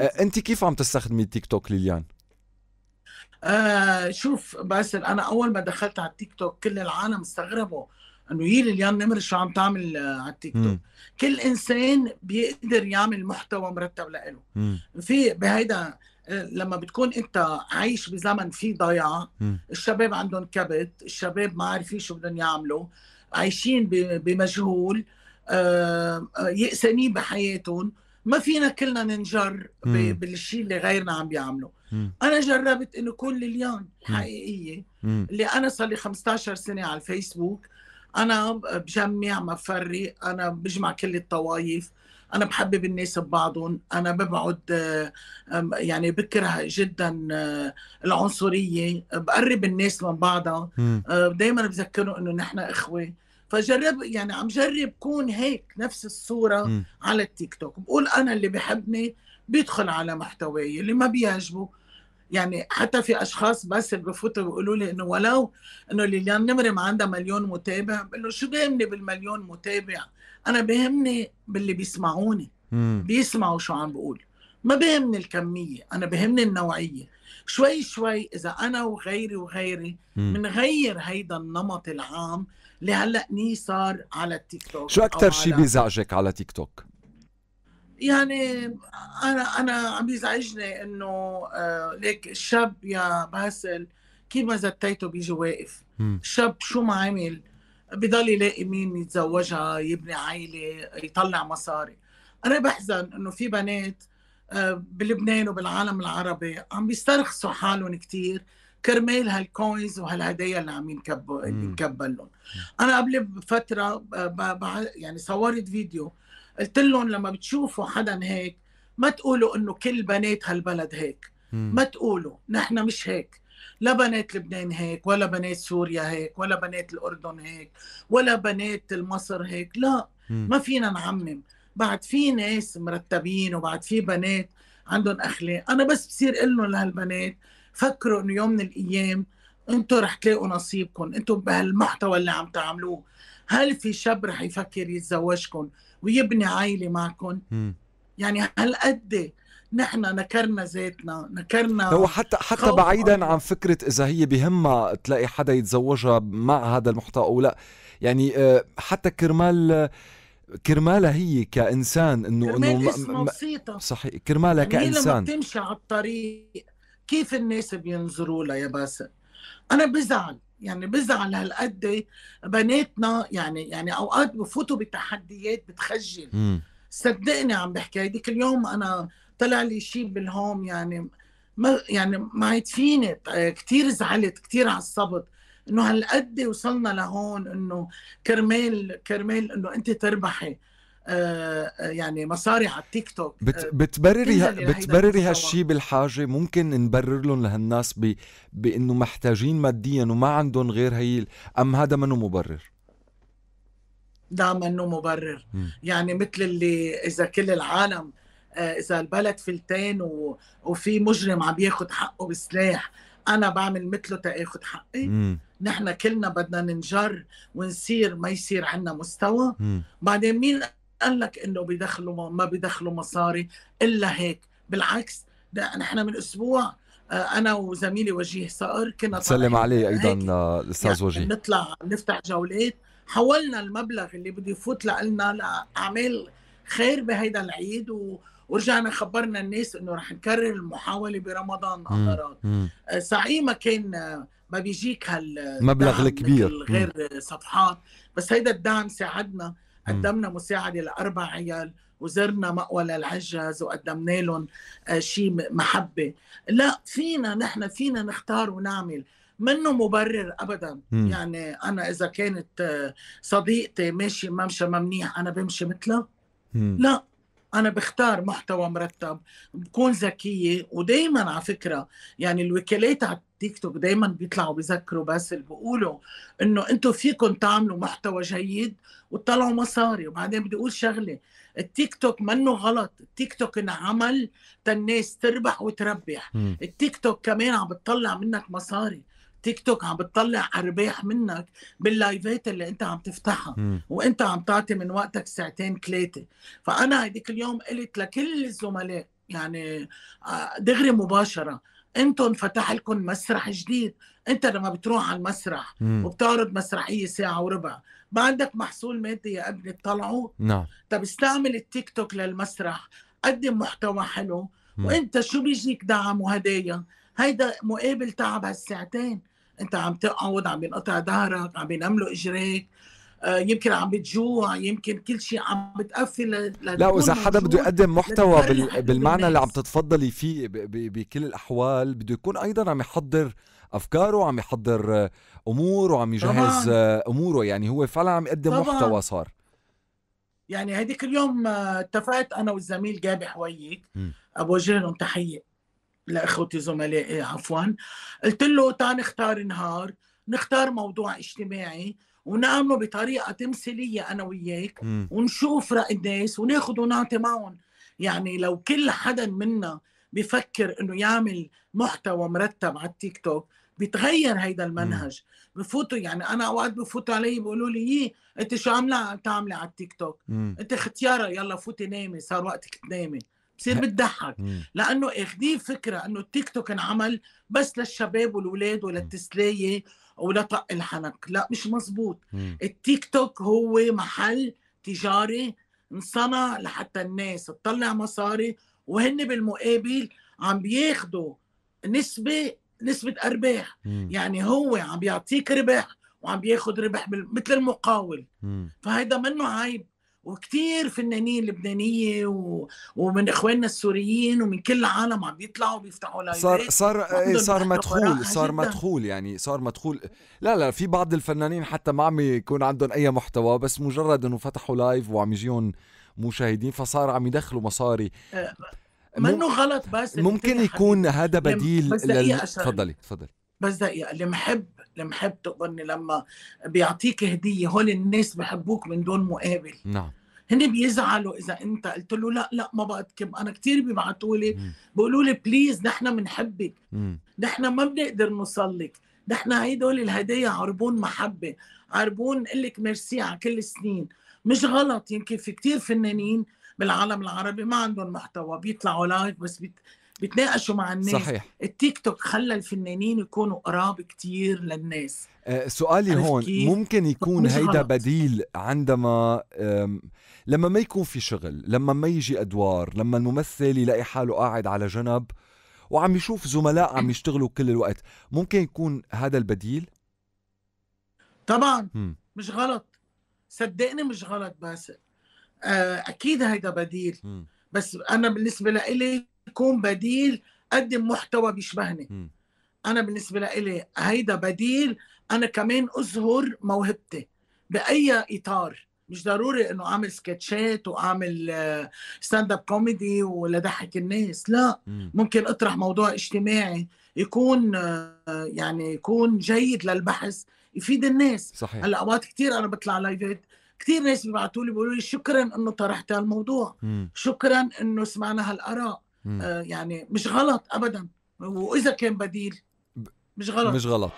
آه، انت كيف عم تستخدمي التيك توك ليليان؟ آه شوف باسل انا اول ما دخلت على التيك توك كل العالم استغربوا انه هي ليليان نمر شو عم تعمل آه، على التيك توك كل انسان بيقدر يعمل محتوى مرتب لإله في بهيدا آه، لما بتكون انت عايش بزمن فيه ضياع الشباب عندهم كبت الشباب ما عارفين شو بدهم يعملوا عايشين بمجهول يأسانين بحياتهم ما فينا كلنا ننجر بالشيء اللي غيرنا عم بيعمله انا جربت انه كون لليان الحقيقيه اللي انا صار لي 15 سنه على الفيسبوك انا بجمع ما بفرق انا بجمع كل الطوائف انا بحبب الناس ببعضهم انا ببعد يعني بكره جدا آه، العنصريه بقرب الناس من بعضها آه، دائما بذكرهم انه نحن اخوه فجرب يعني عم جرب كون هيك نفس الصوره م. على التيك توك بقول انا اللي بحبني بيدخل على محتواي اللي ما بيعجبه يعني حتى في اشخاص بس بفوتوا بيقولوا لي انه ولو انه ليليان ما عندها مليون متابع بقول له شو بيهمني بالمليون متابع انا بيهمني باللي بيسمعوني بيسمعوا شو عم بقول ما بيهمني الكميه انا بيهمني النوعيه شوي شوي اذا انا وغيري وغيري بنغير هيدا النمط العام اللي هلا ني صار على التيك توك شو اكثر شيء بيزعجك على تيك توك؟ يعني انا انا عم بيزعجني انه آه ليك الشاب يا باسل كيف ما زتيته بيجي واقف شاب شو ما عمل بضل يلاقي مين يتزوجها يبني عائله يطلع مصاري انا بحزن انه في بنات بلبنان وبالعالم العربي عم بيسترخصوا حالهم كثير كرمال هالكوينز وهالهدايا اللي عم ينكبوا اللي ينكبل لهم انا قبل بفتره يعني صورت فيديو قلت لهم لما بتشوفوا حدا هيك ما تقولوا انه كل بنات هالبلد هيك ما تقولوا نحن مش هيك لا بنات لبنان هيك ولا بنات سوريا هيك ولا بنات الاردن هيك ولا بنات مصر هيك لا ما فينا نعمم بعد في ناس مرتبين وبعد في بنات عندهم اخلاق انا بس بصير اقول لهم لهالبنات فكروا انه يوم من الايام انتم رح تلاقوا نصيبكم انتم بهالمحتوى اللي عم تعملوه هل في شاب رح يفكر يتزوجكم ويبني عائله معكم يعني هالقد نحن نكرنا ذاتنا نكرنا هو حتى حتى بعيدا عن فكره اذا هي بهمها تلاقي حدا يتزوجها مع هذا المحتوى او لا يعني آه، حتى كرمال آه، كرمالها هي كانسان انه انه اسمها بسيطه صحيح كرمالها كانسان يعني هي لما بتمشي على الطريق كيف الناس بينظروا لها يا باسل انا بزعل يعني بزعل هالقد بناتنا يعني يعني اوقات بفوتوا بتحديات بتخجل م. صدقني عم بحكي هيديك اليوم انا طلع لي شيء بالهوم يعني ما يعني ما عاد فيني آه، كثير زعلت كثير عصبت انه هالقد وصلنا لهون انه كرمال كرمال انه انت تربحي آه، آه، يعني مصاري على التيك توك بت آه، بتبرري بتبرري هالشيء بالحاجه ممكن نبرر لهم لهالناس بانه محتاجين ماديا وما عندهم غير هي ام هذا منه مبرر؟ ده منه مبرر م. يعني مثل اللي اذا كل العالم اذا البلد فلتان و... وفي مجرم عم ياخذ حقه بسلاح انا بعمل مثله تاخذ حقي م. نحن كلنا بدنا ننجر ونصير ما يصير عنا مستوى بعدين مين قال لك انه بيدخلوا ما بيدخلوا مصاري الا هيك بالعكس ده نحن من اسبوع آه، انا وزميلي وجيه صقر كنا سلم عليه ايضا آه، الاستاذ يعني وجيه نطلع نفتح جولات حولنا المبلغ اللي بده يفوت لنا لاعمال خير بهيدا العيد و... ورجعنا خبرنا الناس انه رح نكرر المحاوله برمضان اعتراض آه، ساعي ما كان ما بيجيك هالمبلغ الكبير غير صفحات بس هيدا الدعم ساعدنا قدمنا مساعده لاربع عيال وزرنا مأوى للعجز وقدمنا لهم آه، شيء محبه لا فينا نحن فينا نختار ونعمل منه مبرر ابدا مم. يعني انا اذا كانت آه، صديقتي ماشي ممشى ما منيح انا بمشي مثلها لا انا بختار محتوى مرتب بكون ذكيه ودائما على فكره يعني الوكالات على التيك توك دائما بيطلعوا بذكروا بس اللي بيقولوا انه انتم فيكم تعملوا محتوى جيد وتطلعوا مصاري وبعدين بدي اقول شغله التيك توك منه غلط التيك توك انعمل تالناس تربح وتربح التيك توك كمان عم بتطلع منك مصاري تيك توك عم بتطلع ارباح منك باللايفات اللي انت عم تفتحها مم. وانت عم تعطي من وقتك ساعتين ثلاثه فانا هديك اليوم قلت لكل الزملاء يعني آه، دغري مباشره انتم فتح لكم مسرح جديد انت لما بتروح على المسرح مم. وبتعرض مسرحيه ساعه وربع ما عندك محصول مادي يا ابني تطلعوه نعم طب استعمل التيك توك للمسرح قدم محتوى حلو مم. وانت شو بيجيك دعم وهدايا هيدا مقابل تعب هالساعتين انت عم تقعد عم ينقطع ظهرك عم بينملوا اجريك آه، يمكن عم بتجوع يمكن كل شيء عم بتقفل لا واذا حدا بده يقدم محتوى بالمعنى اللي عم تتفضلي فيه بكل الاحوال بده يكون ايضا عم يحضر افكاره عم يحضر آه، اموره وعم يجهز طبعاً. آه، اموره يعني هو فعلا عم يقدم طبعاً. محتوى صار يعني هذيك اليوم اتفقت انا والزميل جابي حويك ابو لهم تحيه لاخوتي زملائي إيه، عفوا قلت له تعال نختار نهار نختار موضوع اجتماعي ونعمله بطريقه تمثيليه انا وياك ونشوف راي الناس وناخذ ونعطي معهم يعني لو كل حدا منا بفكر انه يعمل محتوى مرتب على التيك توك بيتغير هيدا المنهج مم. بفوتوا يعني انا اوقات بفوتوا علي بيقولوا لي إيه انت شو عامله تعملي على التيك توك مم. انت ختياره يلا فوتي نامي صار وقتك تنامي بتصير بتضحك لانه اخذين فكره انه التيك توك انعمل بس للشباب والولاد وللتسليه ولطق الحنك لا مش مزبوط التيك توك هو محل تجاري انصنع لحتى الناس تطلع مصاري وهن بالمقابل عم بياخذوا نسبه نسبه ارباح مم. يعني هو عم بيعطيك ربح وعم بياخذ ربح مثل المقاول فهيدا منه عيب وكتير فنانين لبنانيه و... ومن اخواننا السوريين ومن كل العالم عم بيطلعوا بيفتحوا لايفات صار صار ايه صار مدخول صار جداً. مدخول يعني صار مدخول لا لا في بعض الفنانين حتى ما عم يكون عندهم اي محتوى بس مجرد انه فتحوا لايف وعم يجيهم مشاهدين فصار عم يدخلوا مصاري آه، ما منه غلط بس ممكن يكون هذا بديل لل... تفضلي تفضلي بس دقيقه اللي محب لمحبة تقبلني لما بيعطيك هدية هول الناس بحبوك من دون مقابل نعم هن بيزعلوا اذا انت قلت له لا لا ما بقدكم انا كثير بيبعتوا لي بيقولوا لي بليز نحن بنحبك نحن ما بنقدر نصلك نحن هيدول الهدايا عربون محبه عربون قلك لك ميرسي على كل السنين مش غلط يمكن في كثير فنانين بالعالم العربي ما عندهم محتوى بيطلعوا لايف بس بيت... بتناقشوا مع الناس صحيح التيك توك خلى الفنانين يكونوا قراب كتير للناس آه، سؤالي هون ممكن يكون هيدا بديل عندما لما ما يكون في شغل لما ما يجي ادوار لما الممثل يلاقي حاله قاعد على جنب وعم يشوف زملاء عم يشتغلوا كل الوقت ممكن يكون هذا البديل طبعا م. مش غلط صدقني مش غلط بس آه، اكيد هيدا بديل م. بس انا بالنسبه لإلي تكون بديل قدم محتوى بيشبهني م. انا بالنسبه لإلي هيدا بديل انا كمان اظهر موهبتي باي اطار مش ضروري انه اعمل سكتشات واعمل ستاند اب كوميدي ولضحك الناس لا م. ممكن اطرح موضوع اجتماعي يكون آه، يعني يكون جيد للبحث يفيد الناس صحيح. هلا اوقات كثير انا بطلع لايفات كثير ناس بيبعتوا لي بيقولوا لي شكرا انه طرحت هالموضوع مم. شكرا انه سمعنا هالاراء آه، يعني مش غلط ابدا واذا كان بديل مش غلط مش غلط